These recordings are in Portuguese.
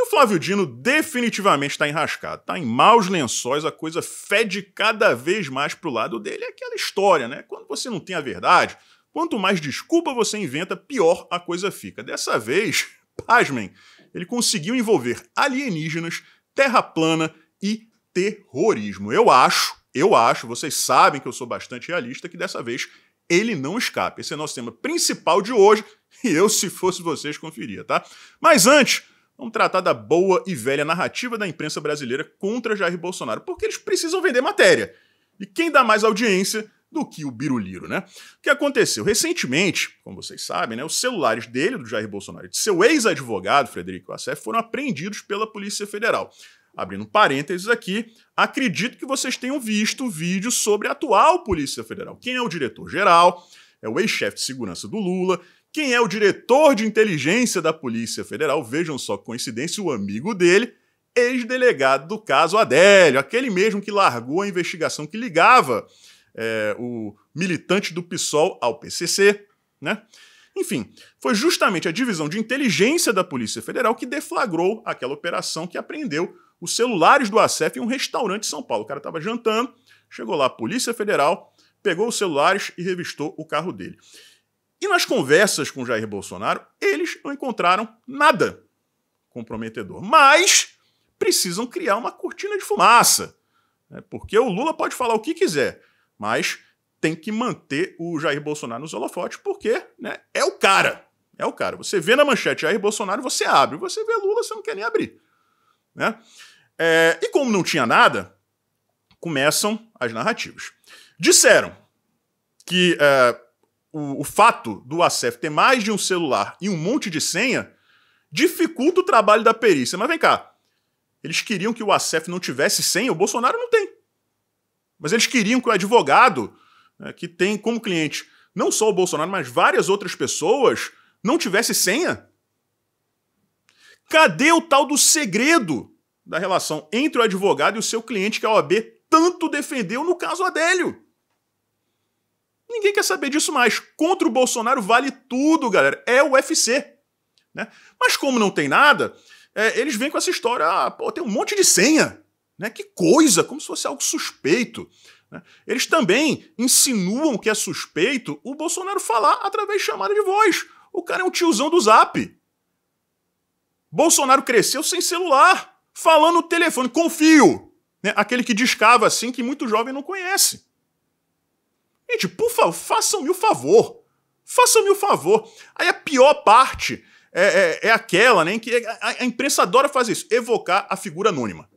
E o Flávio Dino definitivamente está enrascado, está em maus lençóis, a coisa fede cada vez mais para o lado dele. É aquela história, né? Quando você não tem a verdade, quanto mais desculpa você inventa, pior a coisa fica. Dessa vez, pasmem, ele conseguiu envolver alienígenas, terra plana e terrorismo. Eu acho, eu acho, vocês sabem que eu sou bastante realista, que dessa vez ele não escapa. Esse é nosso tema principal de hoje e eu, se fosse vocês, conferia, tá? Mas antes, Vamos tratar da boa e velha narrativa da imprensa brasileira contra Jair Bolsonaro, porque eles precisam vender matéria. E quem dá mais audiência do que o Biruliro, né? O que aconteceu? Recentemente, como vocês sabem, né, os celulares dele, do Jair Bolsonaro, e de seu ex-advogado, Frederico Assef, foram apreendidos pela Polícia Federal. Abrindo parênteses aqui, acredito que vocês tenham visto o vídeo sobre a atual Polícia Federal. Quem é o diretor-geral? É o ex-chefe de segurança do Lula, quem é o diretor de inteligência da Polícia Federal? Vejam só, coincidência, o amigo dele, ex-delegado do caso Adélio, aquele mesmo que largou a investigação que ligava é, o militante do PSOL ao PCC, né? Enfim, foi justamente a divisão de inteligência da Polícia Federal que deflagrou aquela operação que apreendeu os celulares do ACEF em um restaurante de São Paulo. O cara estava jantando, chegou lá a Polícia Federal, pegou os celulares e revistou o carro dele. E nas conversas com Jair Bolsonaro, eles não encontraram nada comprometedor. Mas precisam criar uma cortina de fumaça. Né? Porque o Lula pode falar o que quiser, mas tem que manter o Jair Bolsonaro nos holofotes, porque né, é o cara. É o cara. Você vê na manchete Jair Bolsonaro, você abre. Você vê Lula, você não quer nem abrir. Né? É, e como não tinha nada, começam as narrativas. Disseram que. É, o, o fato do ACEF ter mais de um celular e um monte de senha dificulta o trabalho da perícia. Mas vem cá, eles queriam que o ACEF não tivesse senha, o Bolsonaro não tem. Mas eles queriam que o advogado, né, que tem como cliente não só o Bolsonaro, mas várias outras pessoas, não tivesse senha. Cadê o tal do segredo da relação entre o advogado e o seu cliente que a OAB tanto defendeu no caso Adélio? Ninguém quer saber disso mais. Contra o Bolsonaro vale tudo, galera. É o UFC. Né? Mas como não tem nada, é, eles vêm com essa história, ah, pô, tem um monte de senha. Né? Que coisa, como se fosse algo suspeito. Né? Eles também insinuam que é suspeito o Bolsonaro falar através de chamada de voz. O cara é um tiozão do zap. Bolsonaro cresceu sem celular, falando no telefone, confio. Né? Aquele que descava assim que muito jovem não conhece. Gente, por favor, façam-me o favor. Façam-me o favor. Aí a pior parte é, é, é aquela, né? que a, a, imprensa adora fazer isso, evocar a figura anônima.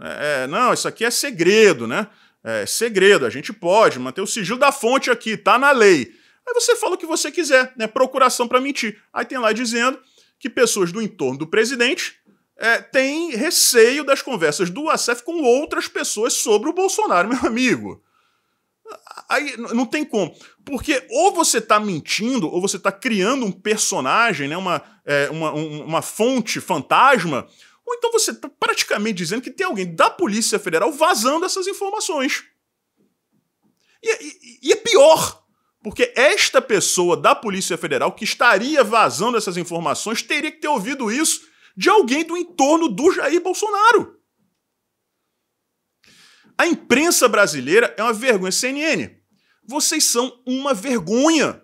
É, é não, isso aqui é segredo, né? É segredo, a gente pode manter o sigilo da fonte aqui, tá na lei. Aí você fala o que você quiser, né? Procuração para mentir. Aí tem lá dizendo que pessoas do entorno do presidente é, têm receio das conversas do ASEF com outras pessoas sobre o Bolsonaro, meu amigo aí não tem como. Porque ou você está mentindo, ou você está criando um personagem, né, uma, é, uma, um, uma fonte fantasma, ou então você está praticamente dizendo que tem alguém da Polícia Federal vazando essas informações. E, é, e, e é pior, porque esta pessoa da Polícia Federal que estaria vazando essas informações teria que ter ouvido isso de alguém do entorno do Jair Bolsonaro. A imprensa brasileira é uma vergonha. CNN, vocês são uma vergonha.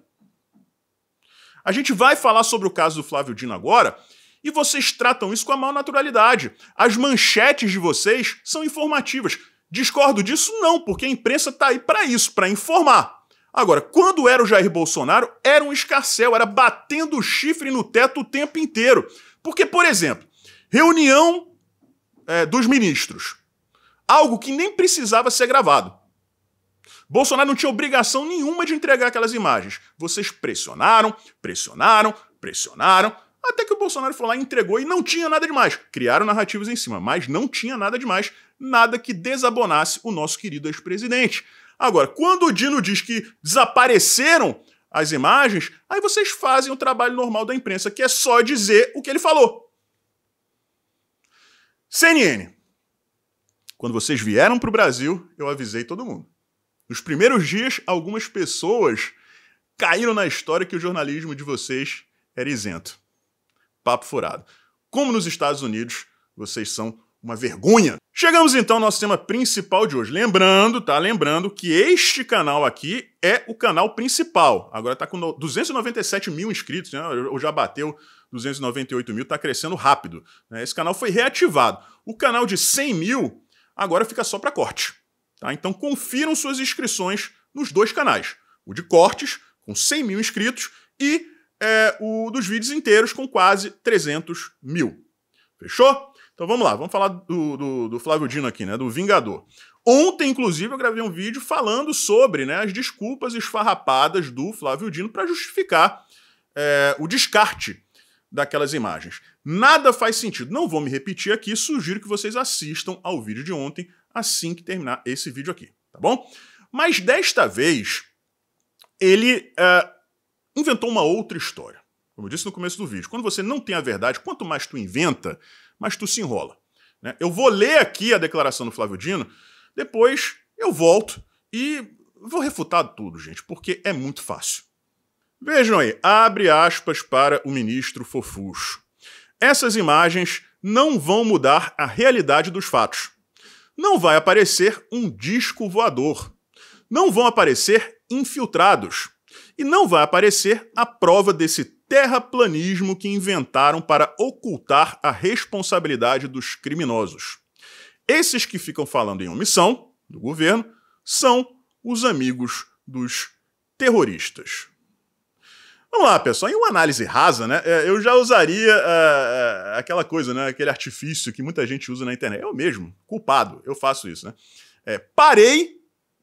A gente vai falar sobre o caso do Flávio Dino agora e vocês tratam isso com a maior naturalidade. As manchetes de vocês são informativas. Discordo disso? Não, porque a imprensa está aí para isso, para informar. Agora, quando era o Jair Bolsonaro, era um escarcel, era batendo o chifre no teto o tempo inteiro. Porque, por exemplo, reunião é, dos ministros algo que nem precisava ser gravado. Bolsonaro não tinha obrigação nenhuma de entregar aquelas imagens. Vocês pressionaram, pressionaram, pressionaram, até que o Bolsonaro foi lá e entregou e não tinha nada demais. Criaram narrativas em cima, mas não tinha nada demais, nada que desabonasse o nosso querido ex-presidente. Agora, quando o Dino diz que desapareceram as imagens, aí vocês fazem o trabalho normal da imprensa, que é só dizer o que ele falou. CNN, quando vocês vieram para o Brasil, eu avisei todo mundo. Nos primeiros dias, algumas pessoas caíram na história que o jornalismo de vocês era isento. Papo furado. Como nos Estados Unidos, vocês são uma vergonha. Chegamos então ao nosso tema principal de hoje. Lembrando, tá? Lembrando que este canal aqui é o canal principal. Agora tá com 297 mil inscritos, né? Ou já bateu 298 mil, tá crescendo rápido. Né? Esse canal foi reativado. O canal de 100 mil agora fica só para corte. Tá? Então confiram suas inscrições nos dois canais: o de cortes, com 100 mil inscritos, e é, o dos vídeos inteiros, com quase 300 mil. Fechou? Então vamos lá, vamos falar do, do, do Flávio Dino aqui, né? Do Vingador. Ontem, inclusive, eu gravei um vídeo falando sobre né, as desculpas esfarrapadas do Flávio Dino para justificar é, o descarte daquelas imagens. Nada faz sentido. Não vou me repetir aqui, sugiro que vocês assistam ao vídeo de ontem assim que terminar esse vídeo aqui, tá bom? Mas desta vez, ele é, inventou uma outra história. Como eu disse no começo do vídeo, quando você não tem a verdade, quanto mais tu inventa, mais tu se enrola. Né? Eu vou ler aqui a declaração do Flávio Dino, depois eu volto e vou refutar tudo, gente, porque é muito fácil. Vejam aí, abre aspas para o ministro Fofuxo essas imagens não vão mudar a realidade dos fatos. Não vai aparecer um disco voador. Não vão aparecer infiltrados. E não vai aparecer a prova desse terraplanismo que inventaram para ocultar a responsabilidade dos criminosos. Esses que ficam falando em omissão do governo são os amigos dos terroristas. Vamos lá, pessoal, em uma análise rasa, né? É, eu já usaria uh, aquela coisa, né? Aquele artifício que muita gente usa na internet. Eu mesmo, culpado, eu faço isso, né? É, parei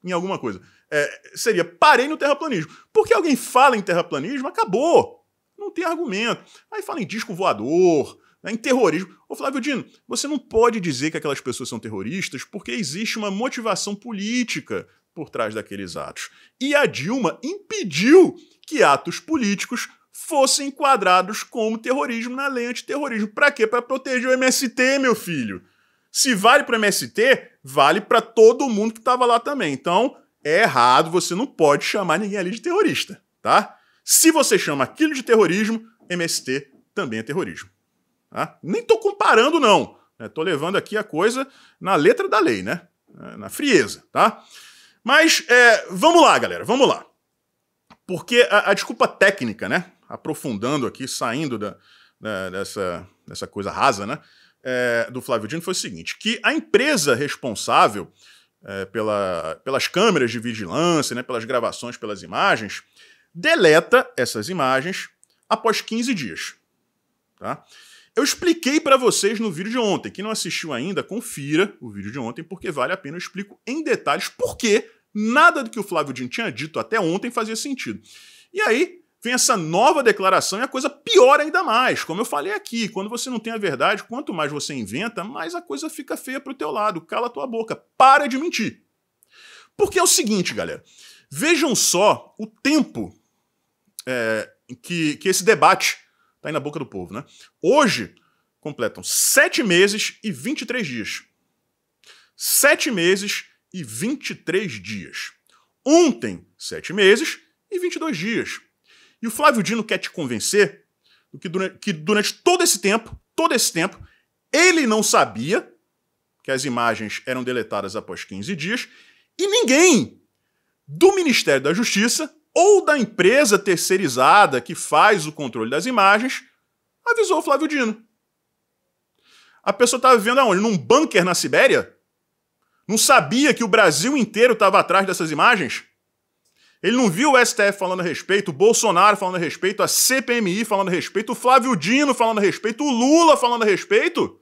em alguma coisa. É, seria parei no terraplanismo. Porque alguém fala em terraplanismo, acabou. Não tem argumento. Aí fala em disco voador, né, em terrorismo. Ô Flávio Dino, você não pode dizer que aquelas pessoas são terroristas porque existe uma motivação política por trás daqueles atos. E a Dilma impediu que atos políticos fossem enquadrados como terrorismo na lei antiterrorismo. Para quê? Para proteger o MST, meu filho. Se vale para o MST, vale para todo mundo que estava lá também. Então, é errado, você não pode chamar ninguém ali de terrorista, tá? Se você chama aquilo de terrorismo, MST também é terrorismo. Tá? Nem tô comparando, não. Né? tô levando aqui a coisa na letra da lei, né? Na frieza, tá? Mas é, vamos lá, galera, vamos lá. Porque a, a desculpa técnica, né? Aprofundando aqui, saindo da, da, dessa, dessa coisa rasa, né? É, do Flávio Dino foi o seguinte: que a empresa responsável é, pela, pelas câmeras de vigilância, né, pelas gravações, pelas imagens, deleta essas imagens após 15 dias. Tá? Eu expliquei para vocês no vídeo de ontem. Quem não assistiu ainda, confira o vídeo de ontem, porque vale a pena eu explico em detalhes por que Nada do que o Flávio Dino tinha dito até ontem fazia sentido. E aí vem essa nova declaração e a coisa piora ainda mais. Como eu falei aqui, quando você não tem a verdade, quanto mais você inventa, mais a coisa fica feia pro teu lado. Cala tua boca, para de mentir. Porque é o seguinte, galera. Vejam só o tempo é, que, que esse debate tá aí na boca do povo, né? Hoje completam 7 meses e 23 dias. 7 meses e 23 dias. Ontem, 7 meses e 22 dias. E o Flávio Dino quer te convencer que durante, que durante todo esse tempo, todo esse tempo, ele não sabia que as imagens eram deletadas após 15 dias e ninguém do Ministério da Justiça ou da empresa terceirizada que faz o controle das imagens avisou o Flávio Dino. A pessoa estava vivendo aonde? Num bunker na Sibéria? Não sabia que o Brasil inteiro estava atrás dessas imagens? Ele não viu o STF falando a respeito, o Bolsonaro falando a respeito, a CPMI falando a respeito, o Flávio Dino falando a respeito, o Lula falando a respeito?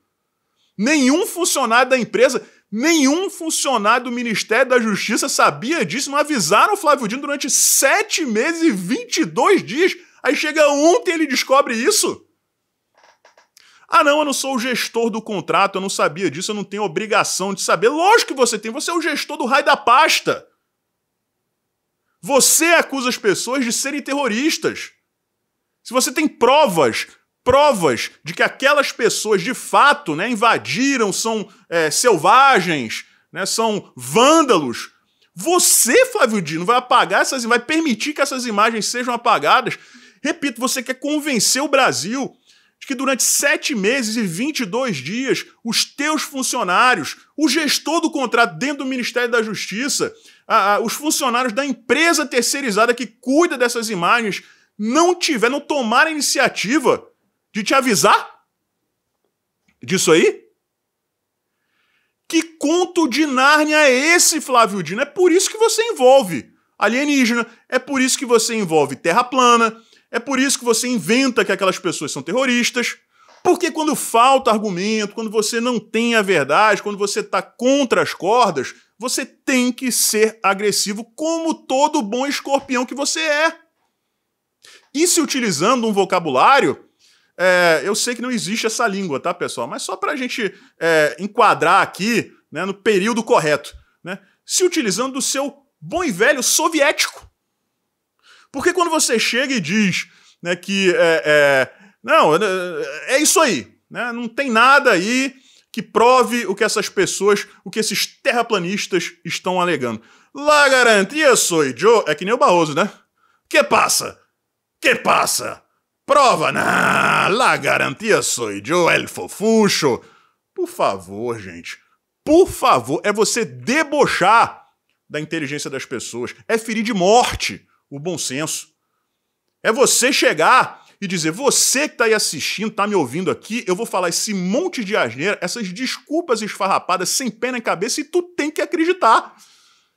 Nenhum funcionário da empresa, nenhum funcionário do Ministério da Justiça sabia disso, não avisaram o Flávio Dino durante sete meses e 22 dias. Aí chega ontem e ele descobre isso? Ah, não, eu não sou o gestor do contrato, eu não sabia disso, eu não tenho obrigação de saber. Lógico que você tem, você é o gestor do raio da pasta. Você acusa as pessoas de serem terroristas. Se você tem provas, provas de que aquelas pessoas de fato né, invadiram, são é, selvagens, né, são vândalos, você, Flávio Dino, vai apagar essas, vai permitir que essas imagens sejam apagadas. Repito, você quer convencer o Brasil de que durante sete meses e 22 dias, os teus funcionários, o gestor do contrato dentro do Ministério da Justiça, a, a, os funcionários da empresa terceirizada que cuida dessas imagens, não tiver, não tomar a iniciativa de te avisar disso aí? Que conto de Nárnia é esse, Flávio Dino? É por isso que você envolve alienígena, é por isso que você envolve terra plana, é por isso que você inventa que aquelas pessoas são terroristas, porque quando falta argumento, quando você não tem a verdade, quando você está contra as cordas, você tem que ser agressivo, como todo bom escorpião que você é. E se utilizando um vocabulário, é, eu sei que não existe essa língua, tá, pessoal? Mas só para a gente é, enquadrar aqui né, no período correto, né? Se utilizando o seu bom e velho soviético. Porque quando você chega e diz né, que é, é, não, é isso aí, né, não tem nada aí que prove o que essas pessoas, o que esses terraplanistas estão alegando. La garantia soy yo. É que nem o Barroso, né? Que passa? Que passa? Prova, na né? La garantia soy yo, é el fofucho. Por favor, gente. Por favor, é você debochar da inteligência das pessoas. É ferir de morte o bom senso. É você chegar e dizer: você que está aí assistindo, está me ouvindo aqui, eu vou falar esse monte de asneira, essas desculpas esfarrapadas sem pena em cabeça e tu tem que acreditar.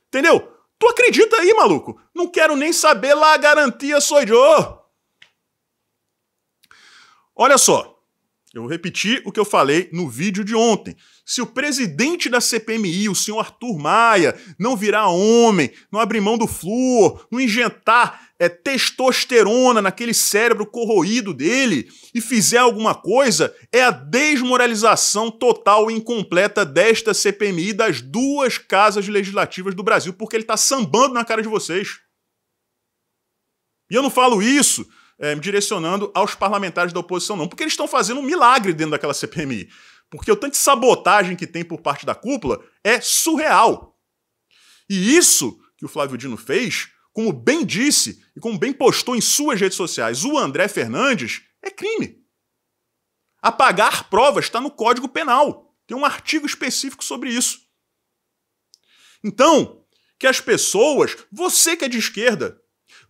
Entendeu? Tu acredita aí, maluco? Não quero nem saber lá a garantia, sou eu. Olha só. Eu vou repetir o que eu falei no vídeo de ontem. Se o presidente da CPMI, o senhor Arthur Maia, não virar homem, não abrir mão do flúor, não injetar é, testosterona naquele cérebro corroído dele e fizer alguma coisa, é a desmoralização total e incompleta desta CPMI das duas casas legislativas do Brasil, porque ele está sambando na cara de vocês. E eu não falo isso é, me direcionando aos parlamentares da oposição, não, porque eles estão fazendo um milagre dentro daquela CPMI. Porque o tanto de sabotagem que tem por parte da cúpula é surreal. E isso que o Flávio Dino fez, como bem disse e como bem postou em suas redes sociais o André Fernandes, é crime. Apagar provas está no Código Penal. Tem um artigo específico sobre isso. Então, que as pessoas, você que é de esquerda,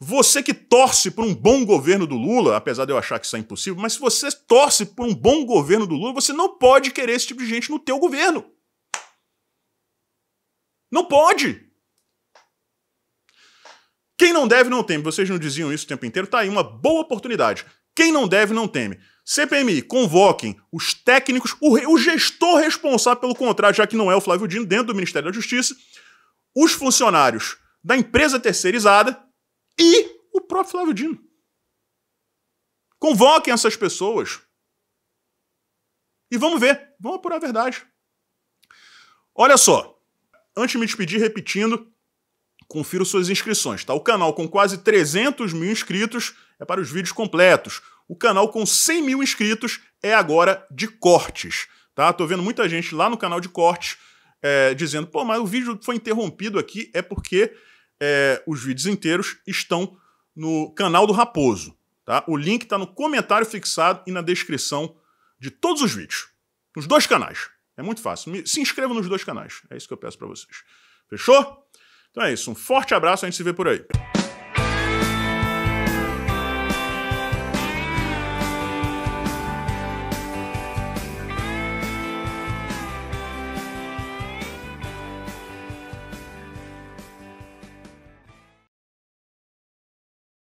você que torce por um bom governo do Lula, apesar de eu achar que isso é impossível, mas se você torce por um bom governo do Lula, você não pode querer esse tipo de gente no teu governo. Não pode! Quem não deve não teme. Vocês não diziam isso o tempo inteiro? Tá aí uma boa oportunidade. Quem não deve não teme. CPMI, convoquem os técnicos, o, o, gestor responsável pelo contrato, já que não é o Flávio Dino, dentro do Ministério da Justiça, os funcionários da empresa terceirizada e o próprio Flávio Dino. Convoquem essas pessoas. E vamos ver, vamos apurar a verdade. Olha só, antes de me despedir, repetindo, confiro suas inscrições, tá? O canal com quase 300 mil inscritos é para os vídeos completos. O canal com 100 mil inscritos é agora de cortes, tá? Tô vendo muita gente lá no canal de cortes é, dizendo, pô, mas o vídeo foi interrompido aqui é porque é, os vídeos inteiros estão no canal do Raposo. Tá? O link está no comentário fixado e na descrição de todos os vídeos. Nos dois canais. É muito fácil. se inscreva nos dois canais. É isso que eu peço para vocês. Fechou? Então é isso. Um forte abraço. A gente se vê por aí.